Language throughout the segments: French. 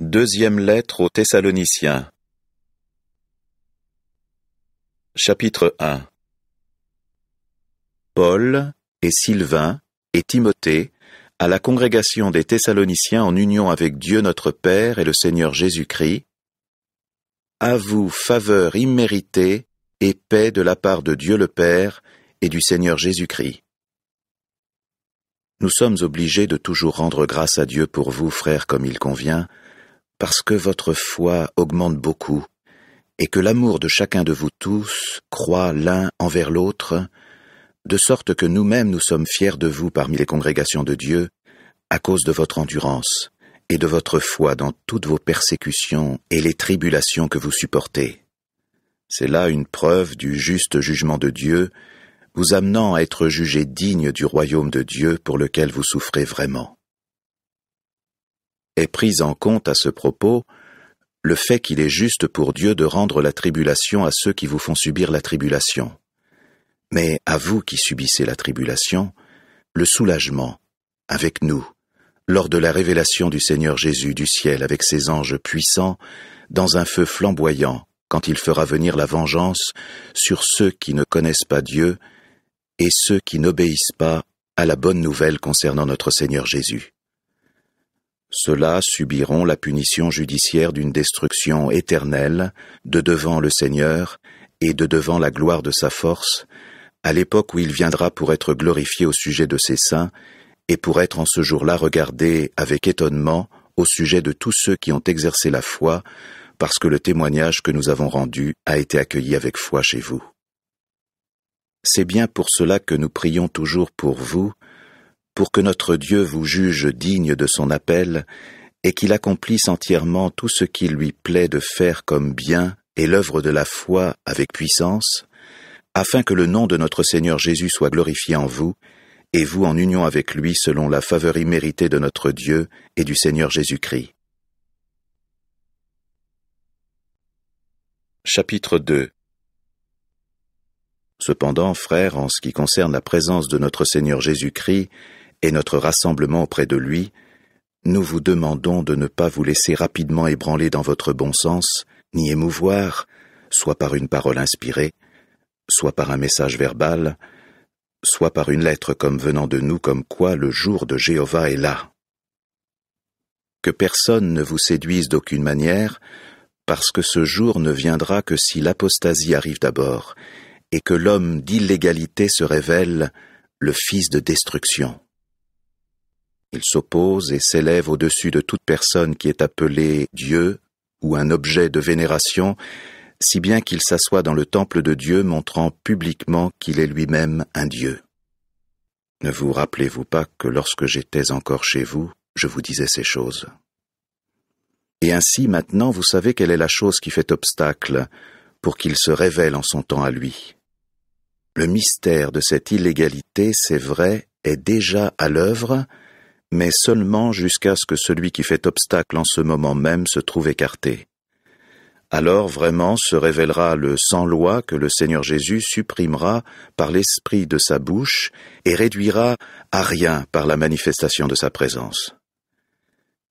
Deuxième lettre aux Thessaloniciens. Chapitre 1 Paul et Sylvain et Timothée à la congrégation des Thessaloniciens en union avec Dieu notre Père et le Seigneur Jésus-Christ, à vous faveur imméritée et paix de la part de Dieu le Père et du Seigneur Jésus-Christ. Nous sommes obligés de toujours rendre grâce à Dieu pour vous, frères, comme il convient, parce que votre foi augmente beaucoup, et que l'amour de chacun de vous tous croît l'un envers l'autre, de sorte que nous-mêmes nous sommes fiers de vous parmi les congrégations de Dieu, à cause de votre endurance et de votre foi dans toutes vos persécutions et les tribulations que vous supportez. C'est là une preuve du juste jugement de Dieu, vous amenant à être jugés digne du royaume de Dieu pour lequel vous souffrez vraiment est prise en compte à ce propos le fait qu'il est juste pour Dieu de rendre la tribulation à ceux qui vous font subir la tribulation. Mais à vous qui subissez la tribulation, le soulagement, avec nous, lors de la révélation du Seigneur Jésus du ciel avec ses anges puissants, dans un feu flamboyant, quand il fera venir la vengeance sur ceux qui ne connaissent pas Dieu et ceux qui n'obéissent pas à la bonne nouvelle concernant notre Seigneur Jésus. Ceux-là subiront la punition judiciaire d'une destruction éternelle, de devant le Seigneur, et de devant la gloire de sa force, à l'époque où il viendra pour être glorifié au sujet de ses saints, et pour être en ce jour-là regardé avec étonnement au sujet de tous ceux qui ont exercé la foi, parce que le témoignage que nous avons rendu a été accueilli avec foi chez vous. C'est bien pour cela que nous prions toujours pour vous, pour que notre Dieu vous juge digne de son appel, et qu'il accomplisse entièrement tout ce qu'il lui plaît de faire comme bien et l'œuvre de la foi avec puissance, afin que le nom de notre Seigneur Jésus soit glorifié en vous, et vous en union avec lui selon la faveur imméritée de notre Dieu et du Seigneur Jésus-Christ. Chapitre 2 Cependant, frères, en ce qui concerne la présence de notre Seigneur Jésus-Christ, et notre rassemblement auprès de lui, nous vous demandons de ne pas vous laisser rapidement ébranler dans votre bon sens, ni émouvoir, soit par une parole inspirée, soit par un message verbal, soit par une lettre comme venant de nous comme quoi le jour de Jéhovah est là. Que personne ne vous séduise d'aucune manière, parce que ce jour ne viendra que si l'apostasie arrive d'abord, et que l'homme d'illégalité se révèle, le fils de destruction. Il s'oppose et s'élève au-dessus de toute personne qui est appelée Dieu ou un objet de vénération, si bien qu'il s'assoit dans le temple de Dieu montrant publiquement qu'il est lui-même un Dieu. Ne vous rappelez-vous pas que lorsque j'étais encore chez vous, je vous disais ces choses Et ainsi maintenant vous savez quelle est la chose qui fait obstacle pour qu'il se révèle en son temps à lui. Le mystère de cette illégalité, c'est vrai, est déjà à l'œuvre, mais seulement jusqu'à ce que celui qui fait obstacle en ce moment même se trouve écarté. Alors vraiment se révélera le sans-loi que le Seigneur Jésus supprimera par l'esprit de sa bouche et réduira à rien par la manifestation de sa présence.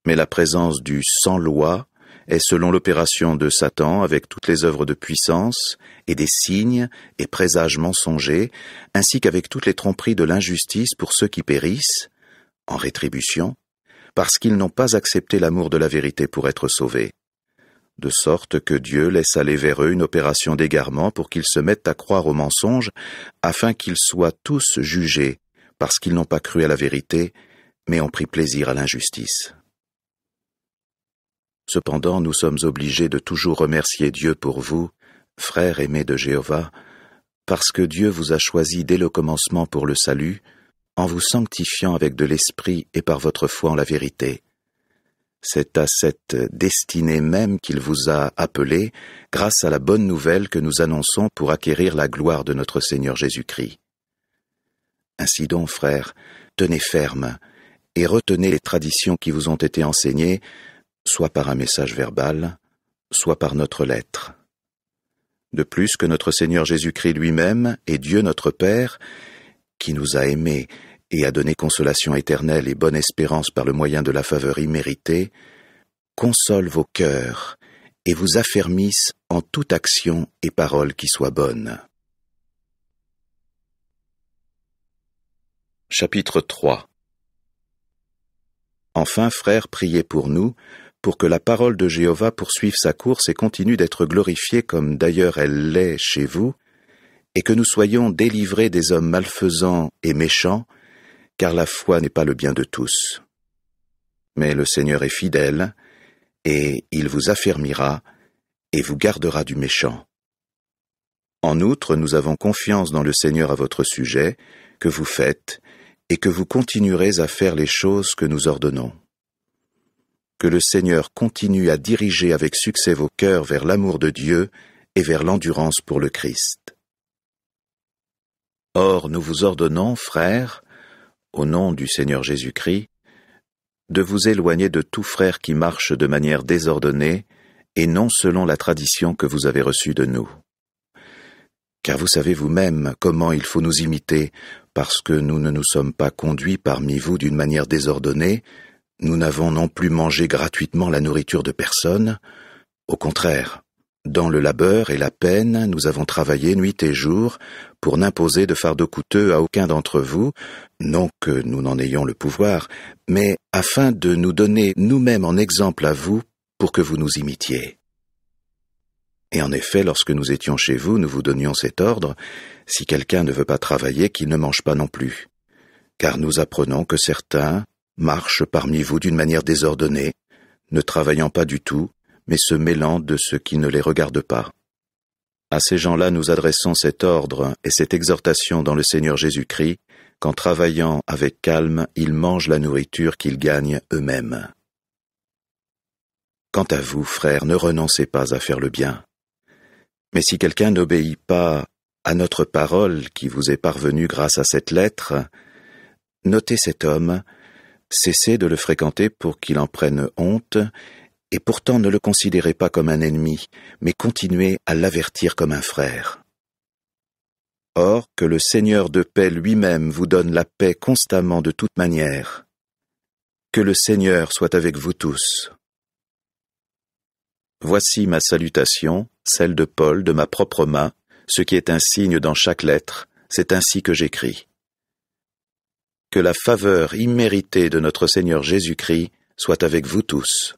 Mais la présence du sans-loi est selon l'opération de Satan avec toutes les œuvres de puissance et des signes et présages mensongers, ainsi qu'avec toutes les tromperies de l'injustice pour ceux qui périssent, en rétribution, parce qu'ils n'ont pas accepté l'amour de la vérité pour être sauvés, de sorte que Dieu laisse aller vers eux une opération d'égarement pour qu'ils se mettent à croire aux mensonges, afin qu'ils soient tous jugés, parce qu'ils n'ont pas cru à la vérité, mais ont pris plaisir à l'injustice. Cependant, nous sommes obligés de toujours remercier Dieu pour vous, frères aimés de Jéhovah, parce que Dieu vous a choisis dès le commencement pour le salut, en vous sanctifiant avec de l'esprit et par votre foi en la vérité. C'est à cette destinée même qu'il vous a appelé, grâce à la bonne nouvelle que nous annonçons pour acquérir la gloire de notre Seigneur Jésus-Christ. Ainsi donc, frères, tenez ferme et retenez les traditions qui vous ont été enseignées, soit par un message verbal, soit par notre lettre. De plus que notre Seigneur Jésus-Christ lui-même et Dieu notre Père qui nous a aimés et a donné consolation éternelle et bonne espérance par le moyen de la faveur imméritée, console vos cœurs et vous affermisse en toute action et parole qui soit bonne. Chapitre 3 Enfin, frères, priez pour nous, pour que la parole de Jéhovah poursuive sa course et continue d'être glorifiée comme d'ailleurs elle l'est chez vous, et que nous soyons délivrés des hommes malfaisants et méchants, car la foi n'est pas le bien de tous. Mais le Seigneur est fidèle, et il vous affermira, et vous gardera du méchant. En outre, nous avons confiance dans le Seigneur à votre sujet, que vous faites, et que vous continuerez à faire les choses que nous ordonnons. Que le Seigneur continue à diriger avec succès vos cœurs vers l'amour de Dieu et vers l'endurance pour le Christ. Or nous vous ordonnons, frères, au nom du Seigneur Jésus-Christ, de vous éloigner de tout frère qui marche de manière désordonnée et non selon la tradition que vous avez reçue de nous. Car vous savez vous-même comment il faut nous imiter, parce que nous ne nous sommes pas conduits parmi vous d'une manière désordonnée, nous n'avons non plus mangé gratuitement la nourriture de personne, au contraire, dans le labeur et la peine, nous avons travaillé nuit et jour pour n'imposer de fardeau coûteux à aucun d'entre vous, non que nous n'en ayons le pouvoir, mais afin de nous donner nous-mêmes en exemple à vous pour que vous nous imitiez. Et en effet, lorsque nous étions chez vous, nous vous donnions cet ordre, si quelqu'un ne veut pas travailler, qu'il ne mange pas non plus. Car nous apprenons que certains marchent parmi vous d'une manière désordonnée, ne travaillant pas du tout, mais se mêlant de ce qui ne les regarde pas. À ces gens-là nous adressons cet ordre et cette exhortation dans le Seigneur Jésus-Christ, qu'en travaillant avec calme, ils mangent la nourriture qu'ils gagnent eux-mêmes. Quant à vous, frères, ne renoncez pas à faire le bien. Mais si quelqu'un n'obéit pas à notre parole qui vous est parvenue grâce à cette lettre, notez cet homme, cessez de le fréquenter pour qu'il en prenne honte et pourtant ne le considérez pas comme un ennemi, mais continuez à l'avertir comme un frère. Or, que le Seigneur de paix lui-même vous donne la paix constamment de toute manière. Que le Seigneur soit avec vous tous. Voici ma salutation, celle de Paul, de ma propre main, ce qui est un signe dans chaque lettre, c'est ainsi que j'écris. Que la faveur imméritée de notre Seigneur Jésus-Christ soit avec vous tous.